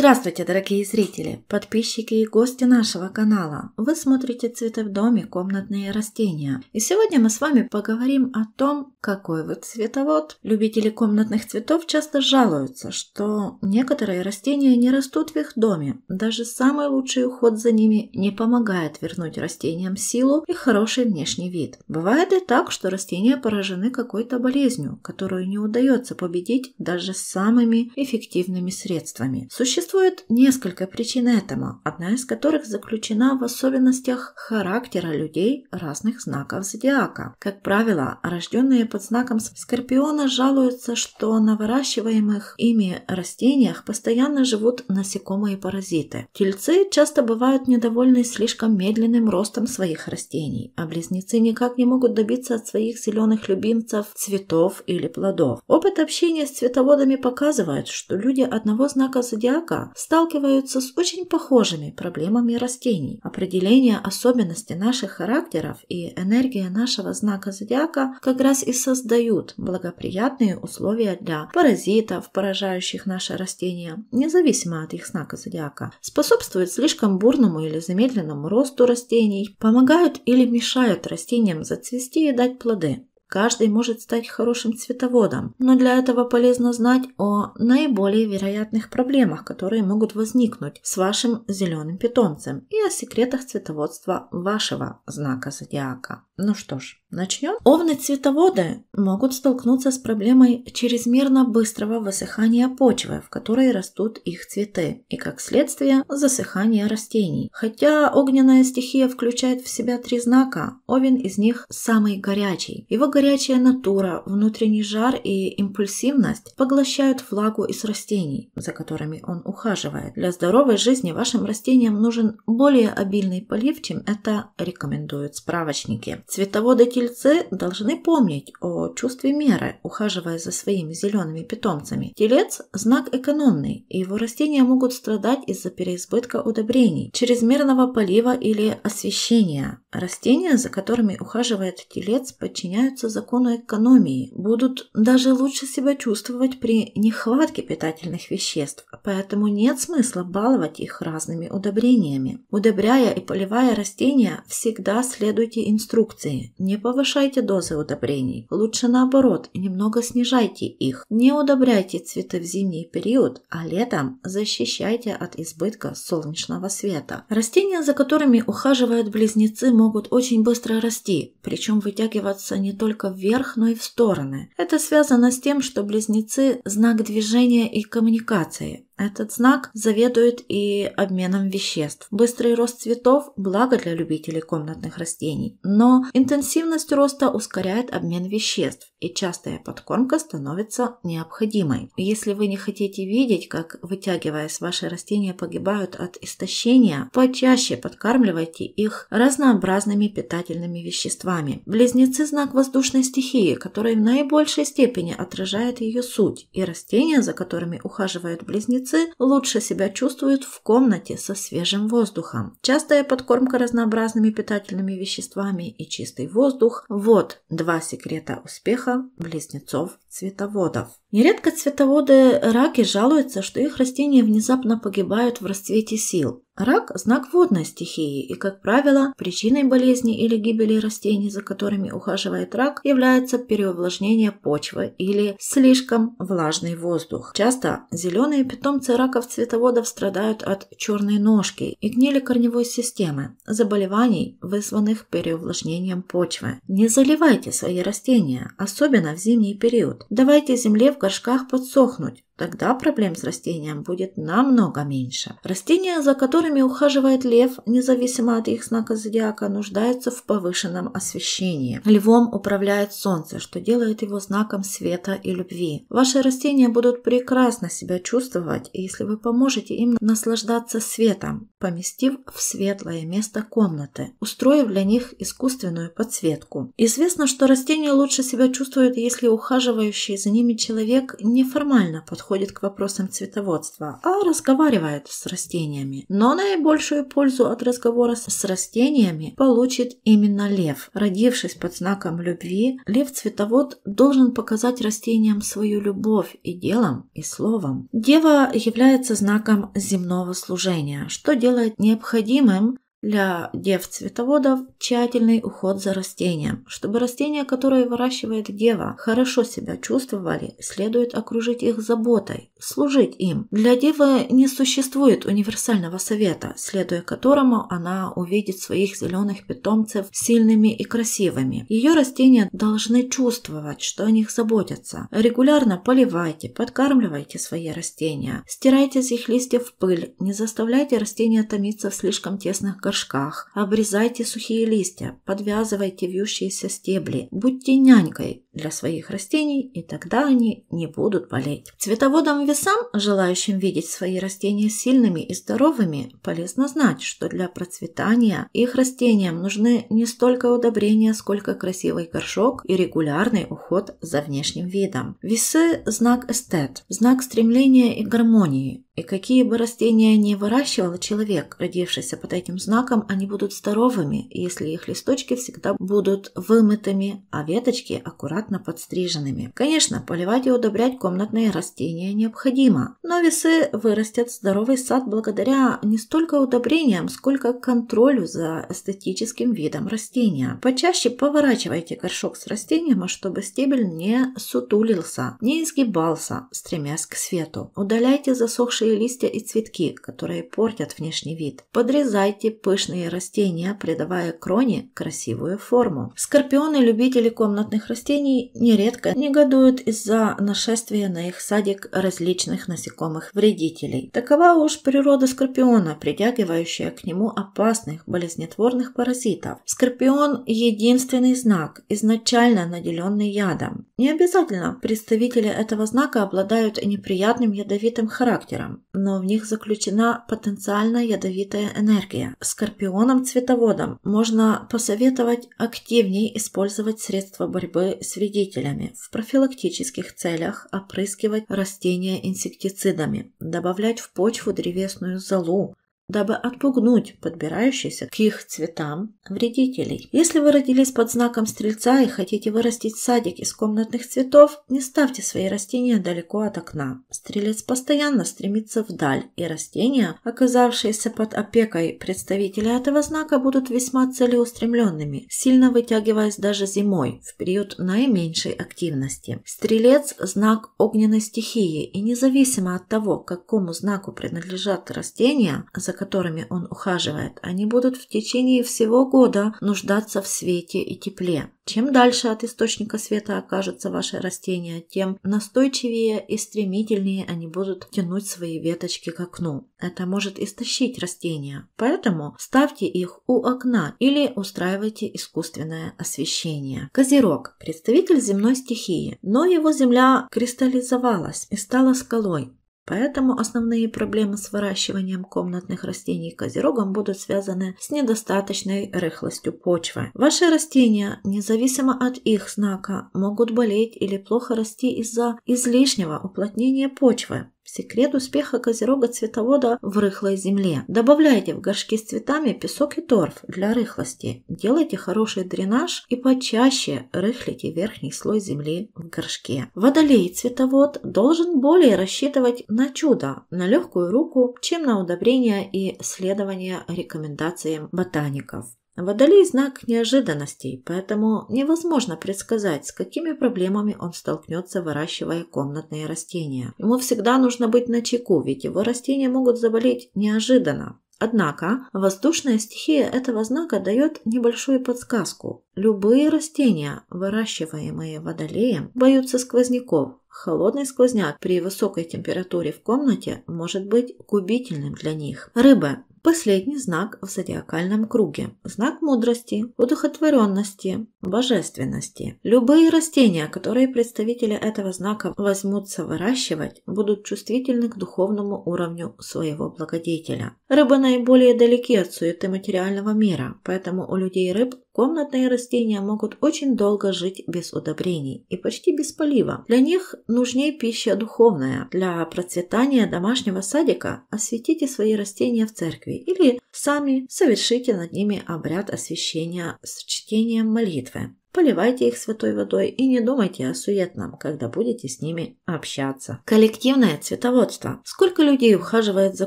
Здравствуйте, дорогие зрители, подписчики и гости нашего канала. Вы смотрите «Цветы в доме. Комнатные растения». И сегодня мы с вами поговорим о том, какой вы цветовод. Любители комнатных цветов часто жалуются, что некоторые растения не растут в их доме. Даже самый лучший уход за ними не помогает вернуть растениям силу и хороший внешний вид. Бывает и так, что растения поражены какой-то болезнью, которую не удается победить даже самыми эффективными средствами. Существует Существует несколько причин этому, одна из которых заключена в особенностях характера людей разных знаков зодиака. Как правило, рожденные под знаком Скорпиона жалуются, что на выращиваемых ими растениях постоянно живут насекомые паразиты. Тельцы часто бывают недовольны слишком медленным ростом своих растений, а близнецы никак не могут добиться от своих зеленых любимцев цветов или плодов. Опыт общения с цветоводами показывает, что люди одного знака зодиака США сталкиваются с очень похожими проблемами растений. Определение особенностей наших характеров и энергия нашего знака зодиака как раз и создают благоприятные условия для паразитов, поражающих наши растения, независимо от их знака зодиака, способствуют слишком бурному или замедленному росту растений, помогают или мешают растениям зацвести и дать плоды. Каждый может стать хорошим цветоводом, но для этого полезно знать о наиболее вероятных проблемах, которые могут возникнуть с вашим зеленым питомцем и о секретах цветоводства вашего знака зодиака. Ну что ж, начнем. Овны-цветоводы могут столкнуться с проблемой чрезмерно быстрого высыхания почвы, в которой растут их цветы, и как следствие засыхания растений. Хотя огненная стихия включает в себя три знака, овен из них самый горячий. Его горячая натура, внутренний жар и импульсивность поглощают влагу из растений, за которыми он ухаживает. Для здоровой жизни вашим растениям нужен более обильный полив, чем это рекомендуют справочники. Цветоводы тельцы должны помнить о чувстве меры, ухаживая за своими зелеными питомцами. Телец – знак экономный, и его растения могут страдать из-за переизбытка удобрений, чрезмерного полива или освещения. Растения, за которыми ухаживает телец, подчиняются закону экономии, будут даже лучше себя чувствовать при нехватке питательных веществ, поэтому нет смысла баловать их разными удобрениями. Удобряя и поливая растения, всегда следуйте инструкции. Не повышайте дозы удобрений, лучше наоборот, немного снижайте их. Не удобряйте цветы в зимний период, а летом защищайте от избытка солнечного света. Растения, за которыми ухаживают близнецы, могут очень быстро расти, причем вытягиваться не только вверх, но и в стороны. Это связано с тем, что близнецы – знак движения и коммуникации. Этот знак заведует и обменом веществ. Быстрый рост цветов – благо для любителей комнатных растений, но интенсивность роста ускоряет обмен веществ, и частая подкормка становится необходимой. Если вы не хотите видеть, как, вытягиваясь, ваши растения погибают от истощения, почаще подкармливайте их разнообразными питательными веществами. Близнецы – знак воздушной стихии, который в наибольшей степени отражает ее суть, и растения, за которыми ухаживают близнецы, близнецы лучше себя чувствуют в комнате со свежим воздухом. Частая подкормка разнообразными питательными веществами и чистый воздух – вот два секрета успеха близнецов-цветоводов. Нередко цветоводы раки жалуются, что их растения внезапно погибают в расцвете сил. Рак – знак водной стихии, и, как правило, причиной болезни или гибели растений, за которыми ухаживает рак, является переувлажнение почвы или слишком влажный воздух. Часто зеленые питомцы раков-цветоводов страдают от черной ножки и гнили корневой системы, заболеваний, вызванных переувлажнением почвы. Не заливайте свои растения, особенно в зимний период. Давайте земле в горшках подсохнуть, Тогда проблем с растением будет намного меньше. Растения, за которыми ухаживает лев, независимо от их знака зодиака, нуждаются в повышенном освещении. Львом управляет солнце, что делает его знаком света и любви. Ваши растения будут прекрасно себя чувствовать, если вы поможете им наслаждаться светом, поместив в светлое место комнаты, устроив для них искусственную подсветку. Известно, что растения лучше себя чувствуют, если ухаживающий за ними человек неформально подходит к вопросам цветоводства, а разговаривает с растениями. Но наибольшую пользу от разговора с растениями получит именно лев. Родившись под знаком любви, лев-цветовод должен показать растениям свою любовь и делом, и словом. Дева является знаком земного служения, что делает сделать необходимым для дев-цветоводов тщательный уход за растением. Чтобы растения, которые выращивает дева, хорошо себя чувствовали, следует окружить их заботой, служить им. Для девы не существует универсального совета, следуя которому она увидит своих зеленых питомцев сильными и красивыми. Ее растения должны чувствовать, что о них заботятся. Регулярно поливайте, подкармливайте свои растения, стирайте с их листьев пыль, не заставляйте растения томиться в слишком тесных горшках горшках, обрезайте сухие листья, подвязывайте вьющиеся стебли, будьте нянькой, для своих растений, и тогда они не будут болеть. Цветоводам-весам, желающим видеть свои растения сильными и здоровыми, полезно знать, что для процветания их растениям нужны не столько удобрения, сколько красивый горшок и регулярный уход за внешним видом. Весы – знак эстет, знак стремления и гармонии, и какие бы растения ни выращивал человек, родившийся под этим знаком, они будут здоровыми, если их листочки всегда будут вымытыми, а веточки аккуратно аккуратно подстриженными. Конечно, поливать и удобрять комнатные растения необходимо. Но весы вырастят здоровый сад благодаря не столько удобрениям, сколько контролю за эстетическим видом растения. Почаще поворачивайте горшок с растением, чтобы стебель не сутулился, не изгибался, стремясь к свету. Удаляйте засохшие листья и цветки, которые портят внешний вид. Подрезайте пышные растения, придавая кроне красивую форму. Скорпионы – любители комнатных растений растений нередко негодуют из-за нашествия на их садик различных насекомых-вредителей. Такова уж природа скорпиона, притягивающая к нему опасных болезнетворных паразитов. Скорпион – единственный знак, изначально наделенный ядом. Не обязательно представители этого знака обладают неприятным ядовитым характером, но в них заключена потенциально ядовитая энергия. скорпионом цветоводам можно посоветовать активнее использовать средства борьбы с вредителями, в профилактических целях опрыскивать растения инсектицидами, добавлять в почву древесную золу, дабы отпугнуть подбирающихся к их цветам вредителей. Если вы родились под знаком стрельца и хотите вырастить садик из комнатных цветов, не ставьте свои растения далеко от окна. Стрелец постоянно стремится вдаль, и растения, оказавшиеся под опекой представителя этого знака, будут весьма целеустремленными, сильно вытягиваясь даже зимой, в период наименьшей активности. Стрелец – знак огненной стихии, и независимо от того, какому знаку принадлежат растения, за которыми он ухаживает, они будут в течение всего года нуждаться в свете и тепле. Чем дальше от источника света окажутся ваши растения, тем настойчивее и стремительнее они будут тянуть свои веточки к окну. Это может истощить растения. Поэтому ставьте их у окна или устраивайте искусственное освещение. Козерог – представитель земной стихии, но его земля кристаллизовалась и стала скалой. Поэтому основные проблемы с выращиванием комнатных растений козерогом будут связаны с недостаточной рыхлостью почвы. Ваши растения, независимо от их знака, могут болеть или плохо расти из-за излишнего уплотнения почвы. Секрет успеха козерога-цветовода в рыхлой земле. Добавляйте в горшки с цветами песок и торф для рыхлости. Делайте хороший дренаж и почаще рыхлите верхний слой земли в горшке. Водолей-цветовод должен более рассчитывать на чудо, на легкую руку, чем на удобрения и следование рекомендациям ботаников. Водолей – знак неожиданностей, поэтому невозможно предсказать, с какими проблемами он столкнется, выращивая комнатные растения. Ему всегда нужно быть начеку, ведь его растения могут заболеть неожиданно. Однако воздушная стихия этого знака дает небольшую подсказку. Любые растения, выращиваемые водолеем, боятся сквозняков. Холодный сквозняк при высокой температуре в комнате может быть губительным для них. Рыбы Последний знак в зодиакальном круге – знак мудрости, удохотворенности, божественности. Любые растения, которые представители этого знака возьмутся выращивать, будут чувствительны к духовному уровню своего благодетеля. Рыбы наиболее далеки от суеты материального мира, поэтому у людей рыб комнатные растения могут очень долго жить без удобрений и почти без полива. Для них нужнее пища духовная. Для процветания домашнего садика осветите свои растения в церкви или сами совершите над ними обряд освящения с чтением молитвы. Поливайте их святой водой и не думайте о суетном, когда будете с ними общаться. Коллективное цветоводство. Сколько людей ухаживает за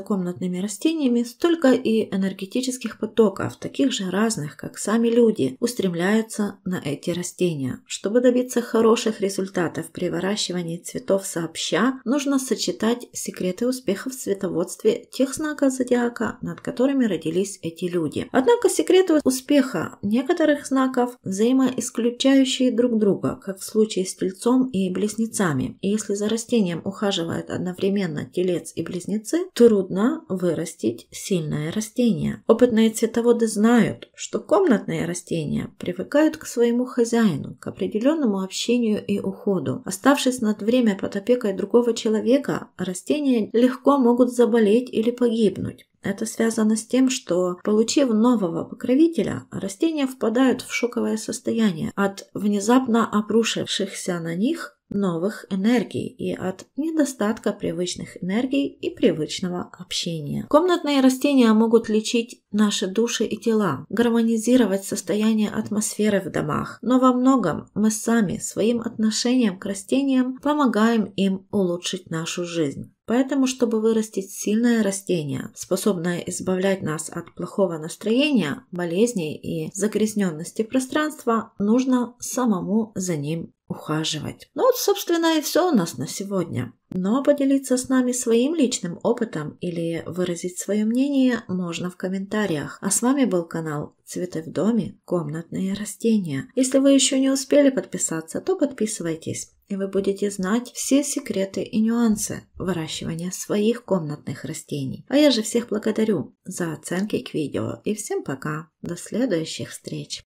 комнатными растениями, столько и энергетических потоков, таких же разных, как сами люди, устремляются на эти растения. Чтобы добиться хороших результатов при выращивании цветов сообща, нужно сочетать секреты успеха в цветоводстве тех знаков зодиака, над которыми родились эти люди. Однако секреты успеха некоторых знаков взаимоисключены исключающие друг друга, как в случае с тельцом и близнецами. И если за растением ухаживают одновременно телец и близнецы, трудно вырастить сильное растение. Опытные цветоводы знают, что комнатные растения привыкают к своему хозяину, к определенному общению и уходу. Оставшись над время под опекой другого человека, растения легко могут заболеть или погибнуть. Это связано с тем, что, получив нового покровителя, растения впадают в шоковое состояние от внезапно обрушившихся на них новых энергий и от недостатка привычных энергий и привычного общения. Комнатные растения могут лечить наши души и тела, гармонизировать состояние атмосферы в домах, но во многом мы сами своим отношением к растениям помогаем им улучшить нашу жизнь. Поэтому, чтобы вырастить сильное растение, способное избавлять нас от плохого настроения, болезней и загрязненности пространства, нужно самому за ним ухаживать. Ну вот, собственно, и все у нас на сегодня. Но поделиться с нами своим личным опытом или выразить свое мнение можно в комментариях. А с вами был канал «Цветы в доме. Комнатные растения». Если вы еще не успели подписаться, то подписывайтесь, и вы будете знать все секреты и нюансы выращивания своих комнатных растений. А я же всех благодарю за оценки к видео. И всем пока. До следующих встреч.